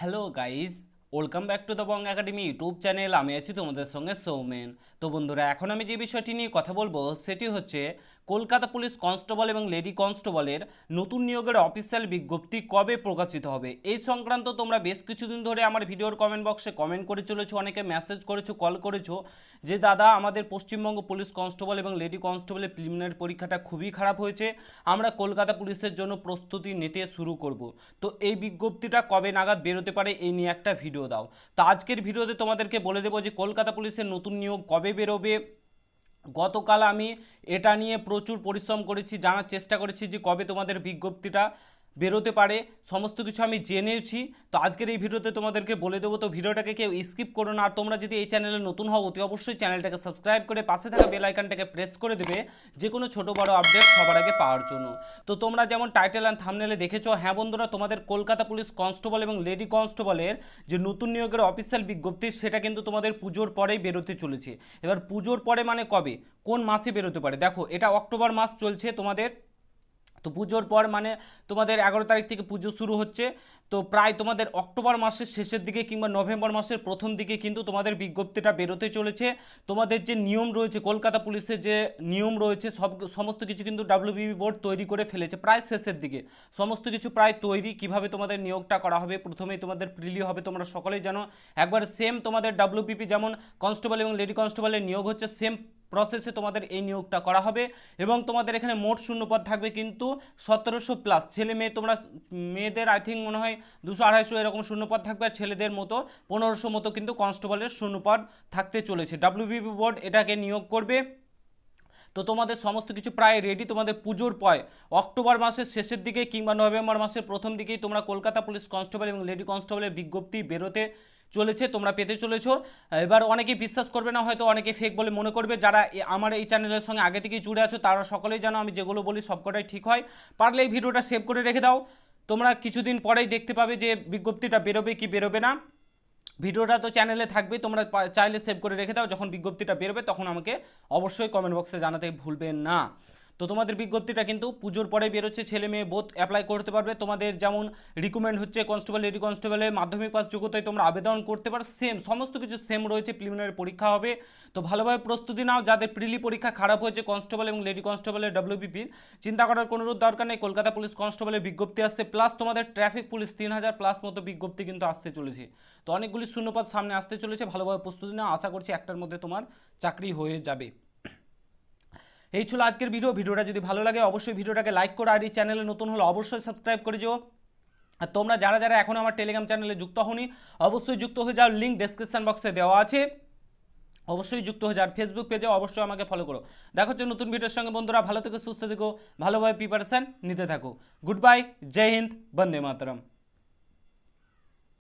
hello guys welcome back to the Bong academy YouTube channel আমি আছি তোমাদের সঙ্গে সৌমেন তো বন্ধুরা এখন আমি যে বিষয়টি নিয়ে কথা বলবো সেটি হচ্ছে কলকাতা পুলিশ কনস্টেবল এবং লেডি কনস্টেবলের নতুন নিয়োগের অফিসিয়াল বিজ্ঞপ্তি কবে প্রকাশিত হবে এই সংক্রান্ত তোমরা বেশ কিছুদিন ধরে আমার ভিডিওর কমেন্ট বক্সে কমেন্ট করে চলেছো অনেকে মেসেজ করেছো কল করেছো যে দাদা আমাদের পশ্চিমবঙ্গ পুলিশ কনস্টেবল এবং লেডি কনস্টেবলের প্রিলিমিনারি পরীক্ষাটা খুবই খারাপ হয়েছে আমরা কলকাতা পুলিশের জন্য প্রস্তুতি নিতে শুরু করব তো এই বিজ্ঞপ্তিটা কবে নাগাদ বেরোতে পারে এই নিয়ে একটা ভিডিও ভিডিও দাও তা আজকের ভিডিওতে তোমাদেরকে বলে দেবো যে কলকাতা পুলিশের নতুন নিয়োগ কবে বেরোবে গতকাল আমি এটা নিয়ে প্রচুর পরিশ্রম করেছি জানার চেষ্টা করেছি যে কবে তোমাদের বিজ্ঞপ্তিটা বেরোতে পারে সমস্ত কিছু আমি জেনেছি তো আজকের এই ভিডিওতে তোমাদেরকে বলে দেবো তো ভিডিওটাকে কেউ স্কিপ করো না আর তোমরা যদি এই চ্যানেলে নতুন হও অতি অবশ্যই চ্যানেলটাকে সাবস্ক্রাইব করে পাশে থাকা বেল আইকনটাকে প্রেস করে দেবে যে কোনো ছোটো বড়ো আপডেট সবার আগে পাওয়ার জন্য তো তোমরা যেমন টাইটেল অ্যান্ড থামনেলে দেখেছো হ্যাঁ বন্ধুরা তোমাদের কলকাতা পুলিশ কনস্টেবল এবং লেডি কনস্টেবলের যে নতুন নিয়োগের অফিসিয়াল বিজ্ঞপ্তি সেটা কিন্তু তোমাদের পুজোর পরেই বেরোতে চলেছে এবার পুজোর পরে মানে কবে কোন মাসে বেরোতে পারে দেখো এটা অক্টোবর মাস চলছে তোমাদের তো পুজোর পর মানে তোমাদের এগারো তারিখ থেকে পুজো শুরু হচ্ছে তো প্রায় তোমাদের অক্টোবর মাসের শেষের দিকে কিংবা নভেম্বর মাসের প্রথম দিকে কিন্তু তোমাদের বিজ্ঞপ্তিটা বেরোতে চলেছে তোমাদের যে নিয়ম রয়েছে কলকাতা পুলিশের যে নিয়ম রয়েছে সব সমস্ত কিছু কিন্তু ডাব্লিউবিবি বোর্ড তৈরি করে ফেলেছে প্রায় শেষের দিকে সমস্ত কিছু প্রায় তৈরি কিভাবে তোমাদের নিয়োগটা করা হবে প্রথমেই তোমাদের প্রিলি হবে তোমরা সকলেই জানো একবার সেম তোমাদের ডাব্লিউবিপি যেমন কনস্টেবল এবং লেডি কনস্টেবলের নিয়োগ হচ্ছে সেম প্রসেসে তোমাদের এই নিয়োগটা করা হবে এবং তোমাদের এখানে মোট শূন্যপদ থাকবে কিন্তু সতেরোশো প্লাস ছেলে মেয়ে তোমরা মেয়েদের আই থিঙ্ক মনে হয় দুশো আড়াইশো এরকম শূন্যপদ থাকবে আর ছেলেদের মতো পনেরোশো মতো কিন্তু কনস্টেবলের শূন্যপদ থাকতে চলেছে ডাব্লিউবিপি বোর্ড এটাকে নিয়োগ করবে তো তোমাদের সমস্ত কিছু প্রায় রেডি তোমাদের পুজোর পয় অক্টোবর মাসের শেষের দিকে কিংবা নভেম্বর মাসের প্রথম দিকেই তোমরা কলকাতা পুলিশ কনস্টেবল এবং লেডি কনস্টেবলের বিজ্ঞপ্তি বেরোতে চলেছে তোমরা পেতে চলেছ এবার অনেকে বিশ্বাস করবে না হয়তো অনেকে ফেক বলে মনে করবে যারা আমার এই চ্যানেলের সঙ্গে আগে থেকেই জুড়ে আছো তারা সকলেই জানো আমি যেগুলো বলি সবকটাই ঠিক হয় পারলে এই ভিডিওটা সেভ করে রেখে দাও তোমরা কিছুদিন পরেই দেখতে পাবে যে বিজ্ঞপ্তিটা বেরোবে কি বেরোবে না ভিডিওটা তো চ্যানেলে থাকবে তোমরা চাইলে সেভ করে রেখে দাও যখন বিজ্ঞপ্তিটা বেরোবে তখন আমাকে অবশ্যই কমেন্ট বক্সে জানাতে ভুলবেন না তো তোমাদের বিজ্ঞপ্তিটা কিন্তু পুজোর পরে বেরোচ্ছে ছেলে মেয়ে বোধ অ্যাপ্লাই করতে পারবে তোমাদের যেমন রিকমেন্ড হচ্ছে কনস্টেবল এডি কনস্টেবলে মাধ্যমিক পাস যোগ্যতায় তোমরা আবেদন করতে পারো সেম সমস্ত কিছু সেম রয়েছে প্রিলিমিনারি পরীক্ষা হবে তো ভালোভাবে প্রস্তুতি নাও যাদের প্রিলি পরীক্ষা খারাপ হয়েছে কনস্টেবল এবং লেডি কনস্টেবলের ডব্লিউপিপি চিন্তা করার কোনো রূপ দরকার নেই কলকাতা পুলিশ কনস্টেবলের বিজ্ঞপ্তি আসছে প্লাস তোমাদের ট্রাফিক পুলিশ তিন হাজার প্লাস মতো বিজ্ঞপ্তি কিন্তু আসতে চলেছে তো অনেকগুলি শূন্যপদ সামনে আসতে চলেছে ভালোভাবে প্রস্তুতি নাও আশা করছি একটার মধ্যে তোমার চাকরি হয়ে যাবে এই ছিল আজকের ভিডিও ভিডিওটা যদি ভালো লাগে অবশ্যই ভিডিওটাকে লাইক করো আর এই চ্যানেলে নতুন হলে অবশ্যই সাবস্ক্রাইব করে যেও আর তোমরা যারা যারা এখনও আমার টেলিগ্রাম চ্যানেলে যুক্ত হওনি অবশ্যই যুক্ত হয়ে যাও লিঙ্ক ডিসক্রিপশান বক্সে দেওয়া আছে অবশ্যই যুক্ত হয়ে যাও ফেসবুক পেজে অবশ্যই আমাকে ফলো করো দেখো যে নতুন ভিডিওর সঙ্গে বন্ধুরা ভালো থেকে সুস্থ থেকো ভালোভাবে প্রিপারেশান নিতে থাকো গুড বাই জয় হিন্দ বন্দে মাতরম